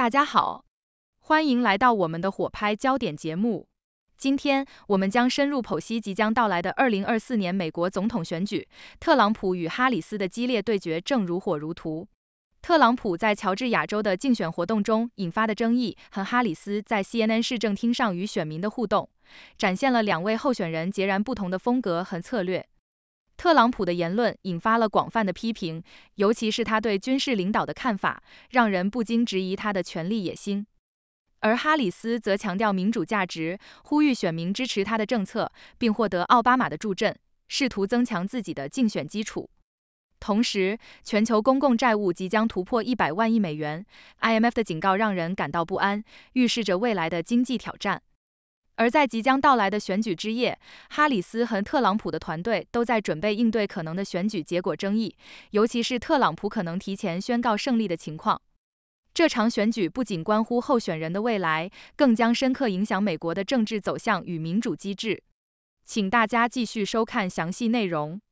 大家好，欢迎来到我们的火拍焦点节目。今天，我们将深入剖析即将到来的2024年美国总统选举，特朗普与哈里斯的激烈对决正如火如荼。特朗普在乔治亚州的竞选活动中引发的争议，和哈里斯在 CNN 市政厅上与选民的互动，展现了两位候选人截然不同的风格和策略。特朗普的言论引发了广泛的批评，尤其是他对军事领导的看法，让人不禁质疑他的权力野心。而哈里斯则强调民主价值，呼吁选民支持他的政策，并获得奥巴马的助阵，试图增强自己的竞选基础。同时，全球公共债务即将突破一百万亿美元，IMF 的警告让人感到不安，预示着未来的经济挑战。而在即将到来的选举之夜，哈里斯和特朗普的团队都在准备应对可能的选举结果争议，尤其是特朗普可能提前宣告胜利的情况。这场选举不仅关乎候选人的未来，更将深刻影响美国的政治走向与民主机制。请大家继续收看详细内容。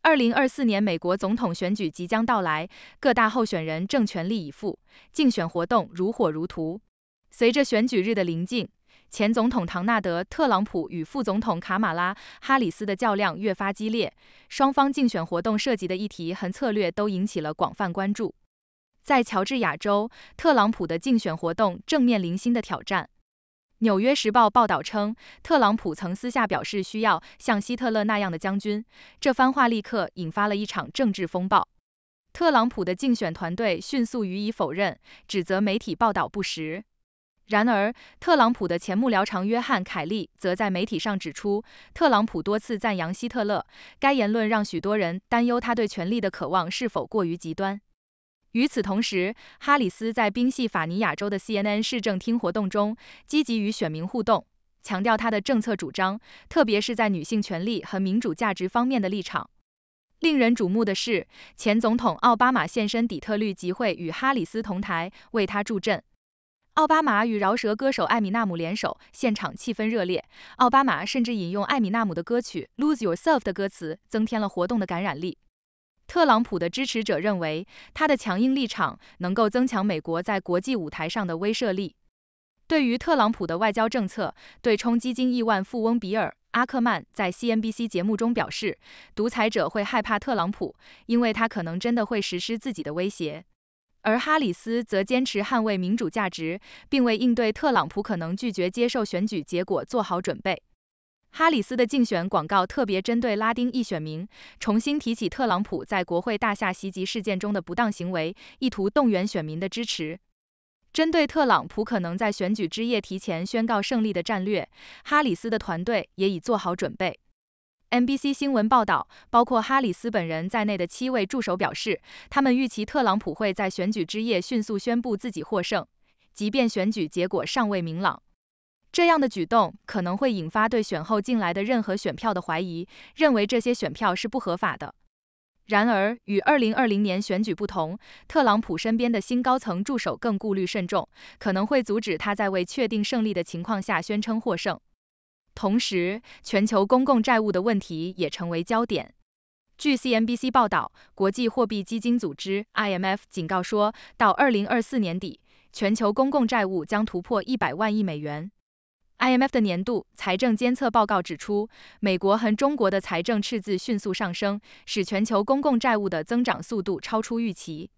二零二四年美国总统选举即将到来，各大候选人正全力以赴，竞选活动如火如荼。随着选举日的临近，前总统唐纳德·特朗普与副总统卡马拉·哈里斯的较量越发激烈，双方竞选活动涉及的议题和策略都引起了广泛关注。在乔治亚州，特朗普的竞选活动正面临新的挑战。《纽约时报》报道称，特朗普曾私下表示需要像希特勒那样的将军，这番话立刻引发了一场政治风暴。特朗普的竞选团队迅速予以否认，指责媒体报道不实。然而，特朗普的前幕僚长约翰·凯利则在媒体上指出，特朗普多次赞扬希特勒，该言论让许多人担忧他对权力的渴望是否过于极端。与此同时，哈里斯在宾夕法尼亚州的 CNN 市政厅活动中积极与选民互动，强调他的政策主张，特别是在女性权利和民主价值方面的立场。令人瞩目的是，前总统奥巴马现身底特律集会，与哈里斯同台为他助阵。奥巴马与饶舌歌手艾米纳姆联手，现场气氛热烈。奥巴马甚至引用艾米纳姆的歌曲《Lose Yourself》的歌词，增添了活动的感染力。特朗普的支持者认为，他的强硬立场能够增强美国在国际舞台上的威慑力。对于特朗普的外交政策，对冲基金亿万富翁比尔·阿克曼在 CNBC 节目中表示：“独裁者会害怕特朗普，因为他可能真的会实施自己的威胁。”而哈里斯则坚持捍卫民主价值，并为应对特朗普可能拒绝接受选举结果做好准备。哈里斯的竞选广告特别针对拉丁裔选民，重新提起特朗普在国会大厦袭击事件中的不当行为，意图动员选民的支持。针对特朗普可能在选举之夜提前宣告胜利的战略，哈里斯的团队也已做好准备。NBC 新闻报道，包括哈里斯本人在内的七位助手表示，他们预期特朗普会在选举之夜迅速宣布自己获胜，即便选举结果尚未明朗。这样的举动可能会引发对选后进来的任何选票的怀疑，认为这些选票是不合法的。然而，与2020年选举不同，特朗普身边的新高层助手更顾虑慎重，可能会阻止他在未确定胜利的情况下宣称获胜。同时，全球公共债务的问题也成为焦点。据 CNBC 报道，国际货币基金组织 （IMF） 警告说，到2024年底，全球公共债务将突破100万亿美元。IMF 的年度财政监测报告指出，美国和中国的财政赤字迅速上升，使全球公共债务的增长速度超出预期。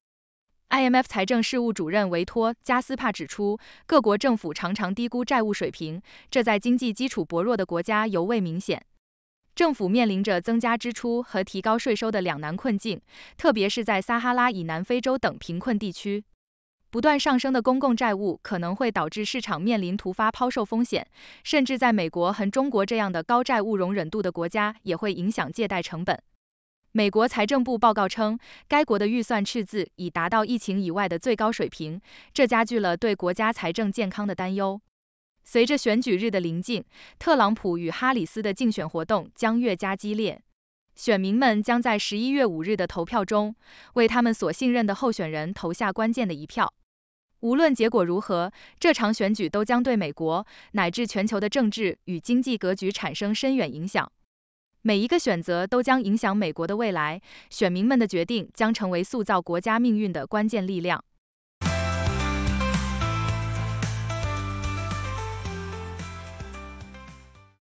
IMF 财政事务主任维托·加斯帕指出，各国政府常常低估债务水平，这在经济基础薄弱的国家尤为明显。政府面临着增加支出和提高税收的两难困境，特别是在撒哈拉以南非洲等贫困地区。不断上升的公共债务可能会导致市场面临突发抛售风险，甚至在美国和中国这样的高债务容忍度的国家，也会影响借贷成本。美国财政部报告称，该国的预算赤字已达到疫情以外的最高水平，这加剧了对国家财政健康的担忧。随着选举日的临近，特朗普与哈里斯的竞选活动将越加激烈。选民们将在11月5日的投票中为他们所信任的候选人投下关键的一票。无论结果如何，这场选举都将对美国乃至全球的政治与经济格局产生深远影响。每一个选择都将影响美国的未来，选民们的决定将成为塑造国家命运的关键力量。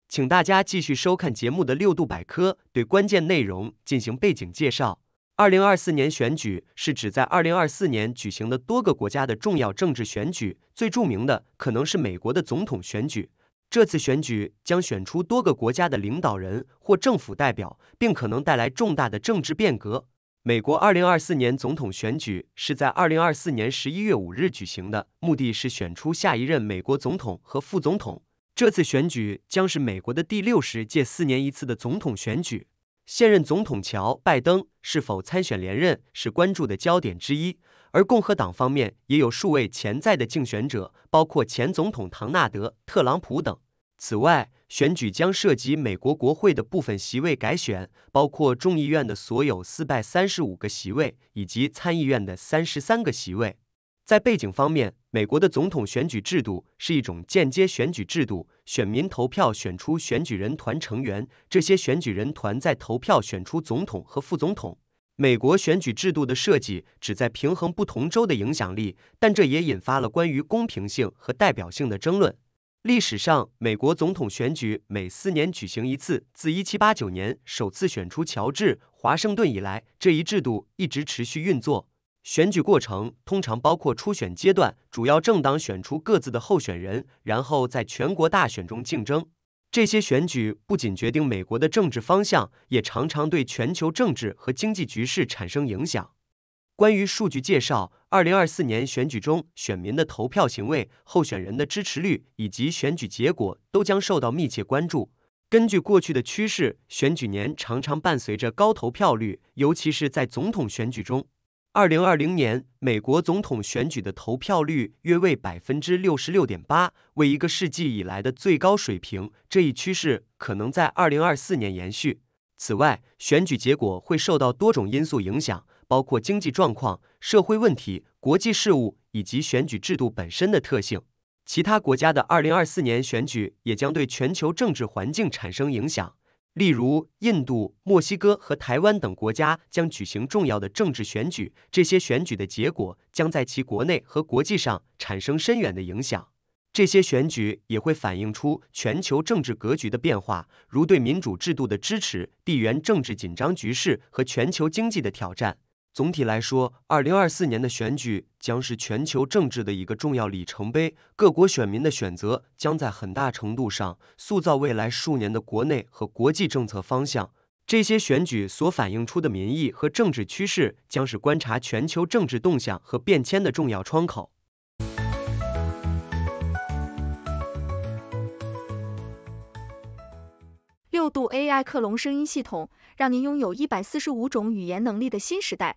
请大家继续收看节目的六度百科，对关键内容进行背景介绍。二零二四年选举是指在二零二四年举行的多个国家的重要政治选举，最著名的可能是美国的总统选举。这次选举将选出多个国家的领导人或政府代表，并可能带来重大的政治变革。美国二零二四年总统选举是在二零二四年十一月五日举行的，目的是选出下一任美国总统和副总统。这次选举将是美国的第六十届四年一次的总统选举。现任总统乔·拜登是否参选连任是关注的焦点之一，而共和党方面也有数位潜在的竞选者，包括前总统唐纳德·特朗普等。此外，选举将涉及美国国会的部分席位改选，包括众议院的所有四百三十五个席位以及参议院的三十三个席位。在背景方面，美国的总统选举制度是一种间接选举制度，选民投票选出选举人团成员，这些选举人团再投票选出总统和副总统。美国选举制度的设计旨在平衡不同州的影响力，但这也引发了关于公平性和代表性的争论。历史上，美国总统选举每四年举行一次，自1789年首次选出乔治·华盛顿以来，这一制度一直持续运作。选举过程通常包括初选阶段，主要政党选出各自的候选人，然后在全国大选中竞争。这些选举不仅决定美国的政治方向，也常常对全球政治和经济局势产生影响。关于数据介绍，二零二四年选举中，选民的投票行为、候选人的支持率以及选举结果都将受到密切关注。根据过去的趋势，选举年常常伴随着高投票率，尤其是在总统选举中。二零二零年美国总统选举的投票率约为百分之六十六点八，为一个世纪以来的最高水平。这一趋势可能在二零二四年延续。此外，选举结果会受到多种因素影响，包括经济状况、社会问题、国际事务以及选举制度本身的特性。其他国家的二零二四年选举也将对全球政治环境产生影响。例如，印度、墨西哥和台湾等国家将举行重要的政治选举，这些选举的结果将在其国内和国际上产生深远的影响。这些选举也会反映出全球政治格局的变化，如对民主制度的支持、地缘政治紧张局势和全球经济的挑战。总体来说，二零二四年的选举将是全球政治的一个重要里程碑。各国选民的选择将在很大程度上塑造未来数年的国内和国际政策方向。这些选举所反映出的民意和政治趋势，将是观察全球政治动向和变迁的重要窗口。六度 AI 克隆声音系统，让您拥有一百四十五种语言能力的新时代。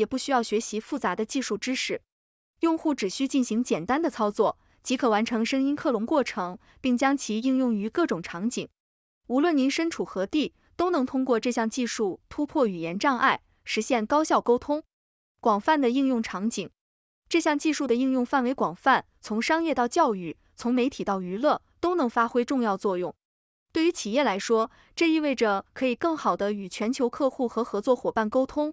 也不需要学习复杂的技术知识，用户只需进行简单的操作，即可完成声音克隆过程，并将其应用于各种场景。无论您身处何地，都能通过这项技术突破语言障碍，实现高效沟通。广泛的应用场景，这项技术的应用范围广泛，从商业到教育，从媒体到娱乐，都能发挥重要作用。对于企业来说，这意味着可以更好的与全球客户和合作伙伴沟通。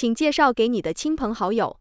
请介绍给你的亲朋好友。